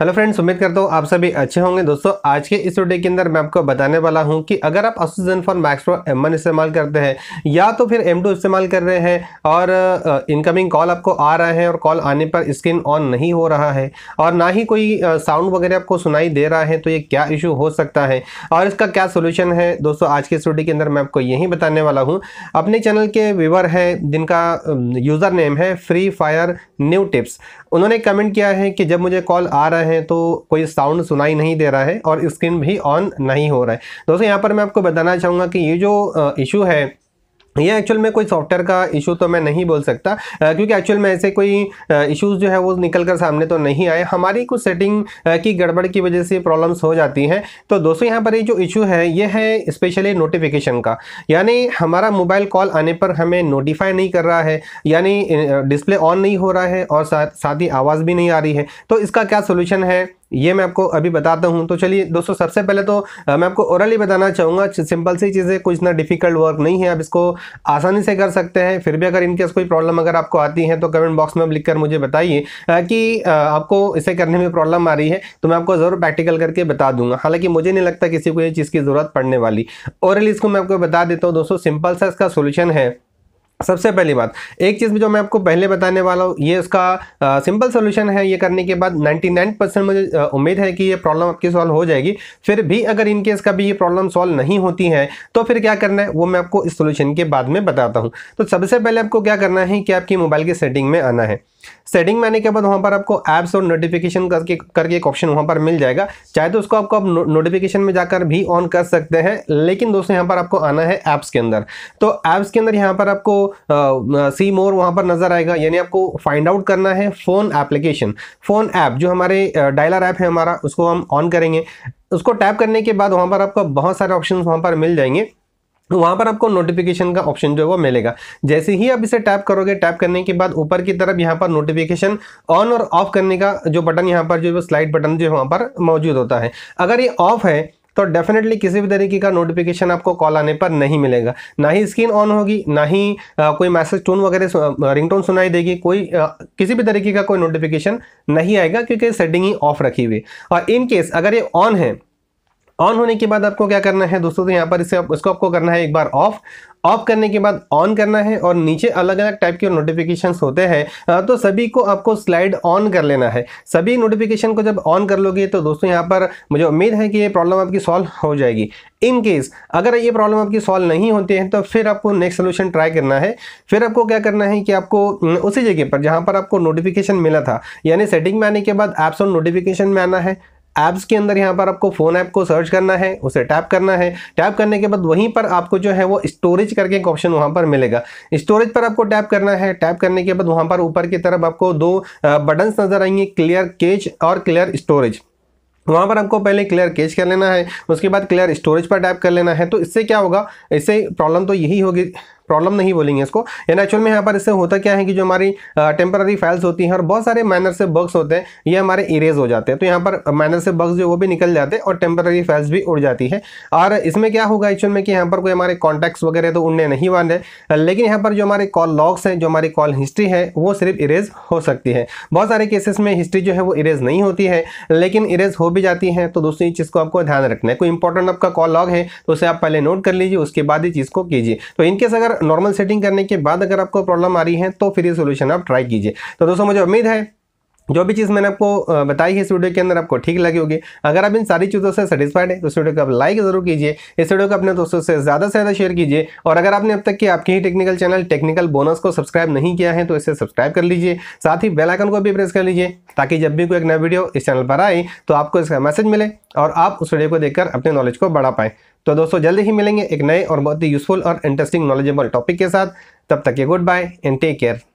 hello friends उम्मीद करता हूँ आप सभी अच्छे होंगे दोस्तों आज के इस वीडियो के अंदर मैं आपको बताने वाला हूँ कि अगर आप oxygen for Max Pro M इस्तेमाल करते हैं या तो फिर एम इस्तेमाल कर रहे हैं और इनकमिंग कॉल आपको आ रहा है और कॉल आने पर स्क्रीन ऑन नहीं हो रहा है और ना ही कोई साउंड वगैरह आपको सुनाई दे रहा है तो ये क्या इशू हो सकता है और इसका क्या सोल्यूशन है दोस्तों आज के इस वीडियो के अंदर मैं आपको यही बताने वाला हूँ अपने चैनल के व्यूवर हैं जिनका यूज़र नेम है फ्री फायर न्यू टिप्स उन्होंने कमेंट किया है कि जब मुझे कॉल आ रहे हैं तो कोई साउंड सुनाई नहीं दे रहा है और स्क्रीन भी ऑन नहीं हो रहा है दोस्तों यहाँ पर मैं आपको बताना चाहूँगा कि ये जो इशू है ये एक्चुअल में कोई सॉफ्टवेयर का इशू तो मैं नहीं बोल सकता क्योंकि एक्चुअल में ऐसे कोई इश्यूज जो है वो निकल कर सामने तो नहीं आए हमारी कुछ सेटिंग की गड़बड़ की वजह से प्रॉब्लम्स हो जाती हैं तो दोस्तों यहाँ पर ये जो इशू है ये है स्पेशली नोटिफिकेशन का यानी हमारा मोबाइल कॉल आने पर हमें नोटिफाई नहीं कर रहा है यानी डिस्प्ले ऑन नहीं हो रहा है और साथ ही आवाज़ भी नहीं आ रही है तो इसका क्या सोल्यूशन है ये मैं आपको अभी बताता हूँ तो चलिए दोस्तों सबसे पहले तो मैं आपको ओरली बताना चाहूँगा सिंपल सी चीज़ें कुछ ना डिफिकल्ट वर्क नहीं है आप इसको आसानी से कर सकते हैं फिर भी अगर इनकेस कोई प्रॉब्लम अगर आपको आती है तो कमेंट बॉक्स में लिख कर मुझे बताइए कि आपको इसे करने में प्रॉब्लम आ रही है तो मैं आपको ज़रूर प्रैक्टिकल करके बता दूंगा हालांकि मुझे नहीं लगता किसी को ये चीज़ की ज़रूरत पड़ने वाली ओरली इसको मैं आपको बता देता हूँ दोस्तों सिंपल सा इसका सोल्यूशन है सबसे पहली बात एक चीज़ में जो मैं आपको पहले बताने वाला हूँ ये उसका आ, सिंपल सोल्यूशन है ये करने के बाद 99 परसेंट मुझे उम्मीद है कि ये प्रॉब्लम आपकी सॉल्व हो जाएगी फिर भी अगर इनकेस केस कभी ये प्रॉब्लम सॉल्व नहीं होती है तो फिर क्या करना है वो मैं आपको इस सोल्यूशन के बाद में बताता हूँ तो सबसे पहले आपको क्या करना है कि आपकी मोबाइल की सेटिंग में आना है सेटिंग में आने के बाद वहाँ पर आपको ऐप्स और नोटिफिकेशन करके करके एक ऑप्शन वहाँ पर मिल जाएगा चाहे तो उसको आपको आप नोटिफिकेशन में जाकर भी ऑन कर सकते हैं लेकिन दोस्तों यहाँ पर आपको आना है ऐप्स के अंदर तो ऐप्स के अंदर यहाँ पर आपको सी मोर वहाँ पर नजर आएगा यानी आपको फाइंड आउट करना है फ़ोन एप्लीकेशन फ़ोन ऐप जो हमारे डायलर ऐप है हमारा उसको हम ऑन करेंगे उसको टैप करने के बाद वहाँ पर आपको बहुत सारे ऑप्शन वहाँ पर मिल जाएंगे तो वहाँ पर आपको नोटिफिकेशन का ऑप्शन जो है वो मिलेगा जैसे ही आप इसे टैप करोगे टैप करने के बाद ऊपर की तरफ यहाँ पर नोटिफिकेशन ऑन और ऑफ करने का जो बटन यहाँ पर जो है स्लाइड बटन जो है वहाँ पर मौजूद होता है अगर ये ऑफ है तो डेफिनेटली किसी भी तरीके का नोटिफिकेशन आपको कॉल आने पर नहीं मिलेगा ना ही स्क्रीन ऑन होगी ना ही आ, कोई मैसेज टोन वगैरह रिंगटोन सुनाई देगी कोई आ, किसी भी तरीके का कोई नोटिफिकेशन नहीं आएगा क्योंकि सेटिंग ही ऑफ रखी हुई और इन केस अगर ये ऑन है ऑन होने के बाद आपको क्या करना है दोस्तों तो यहाँ पर इसे आप, इसको आपको करना है एक बार ऑफ ऑफ करने के बाद ऑन करना है और नीचे अलग अलग टाइप के नोटिफिकेशन होते हैं तो सभी को आपको स्लाइड ऑन कर लेना है सभी नोटिफिकेशन को जब ऑन कर लोगे तो दोस्तों यहाँ पर मुझे उम्मीद है कि ये प्रॉब्लम आपकी सॉल्व हो जाएगी इन केस अगर ये प्रॉब्लम आपकी सॉल्व नहीं होती है तो फिर आपको नेक्स्ट सोल्यूशन ट्राई करना है फिर आपको क्या करना है कि आपको उसी जगह पर जहाँ पर आपको नोटिफिकेशन मिला था यानी सेटिंग में आने के बाद ऐप्स और नोटिफिकेशन में आना है ऐप्स के अंदर यहाँ पर आपको फ़ोन ऐप को सर्च करना है उसे टैप करना है टैप करने के बाद वहीं पर आपको जो है वो स्टोरेज करके एक ऑप्शन वहाँ पर मिलेगा स्टोरेज पर आपको टैप करना है टैप करने के बाद वहाँ पर ऊपर की तरफ आपको दो बटन्स नज़र आएंगे क्लियर केच और क्लियर स्टोरेज वहाँ पर आपको पहले क्लियर कैश कर लेना है उसके बाद क्लियर स्टोरेज पर टैप कर लेना है तो इससे क्या होगा इससे प्रॉब्लम तो यही होगी प्रॉब्लम नहीं बोलेंगे इसको यानी एक्चुअल में यहाँ पर इससे होता क्या है कि जो हमारी टेम्पररी फाइल्स होती हैं और बहुत सारे माइनर से बग्स होते हैं ये हमारे इरेज हो जाते हैं तो यहाँ पर माइनर से बग्स जो वो भी निकल जाते हैं और टेम्पररी फाइल्स भी उड़ जाती है और इसमें क्या होगा एक्चुअल में कि यहाँ पर कोई हमारे कॉन्टैक्ट्स वगैरह तो उड़ने नहीं वाले लेकिन यहाँ पर जो हमारे कॉल लॉग्स हैं जो हमारी कॉल हिस्ट्री है वो सिर्फ इरेज हो सकती है बहुत सारे केसेस में हिस्ट्री जो है वो इरेज नहीं होती है लेकिन इरेज हो भी जाती है तो दूसरी चीज़ को आपको ध्यान रखना है कोई इंपॉर्टेंट आपका कॉल लॉग है तो उसे आप पहले नोट कर लीजिए उसके बाद ही चीज़ को कीजिए तो इनकेस अगर नॉर्मल सेटिंग करने के बाद अगर आपको प्रॉब्लम आ रही है तो फिर ये सोल्यूशन आप ट्राई कीजिए तो दोस्तों मुझे उम्मीद है जो भी चीज़ मैंने आपको बताई है इस वीडियो के अंदर आपको ठीक लगी होगी अगर आप इन सारी चीज़ों से सेटिस्फाइड है तो इस वीडियो को आप लाइक ज़रूर कीजिए इस वीडियो को अपने दोस्तों से ज़्यादा से ज़्यादा शेयर कीजिए और अगर आपने अब तक कि आपके ही टेक्निकल चैनल टेक्निकल बोनस को सब्सक्राइब नहीं किया है तो इसे सब्सक्राइब कर लीजिए साथ ही बेलाइकन को भी प्रेस कर लीजिए ताकि जब भी कोई एक नया वीडियो इस चैनल पर आए तो आपको इसका मैसेज मिले और आप उस वीडियो को देखकर अपने नॉलेज को बढ़ा पाएँ तो दोस्तों जल्दी ही मिलेंगे एक नए और बहुत ही यूजफुल और इंटरेस्टिंग नॉलेजेबल टॉपिक के साथ तब तक ये goodbye and take care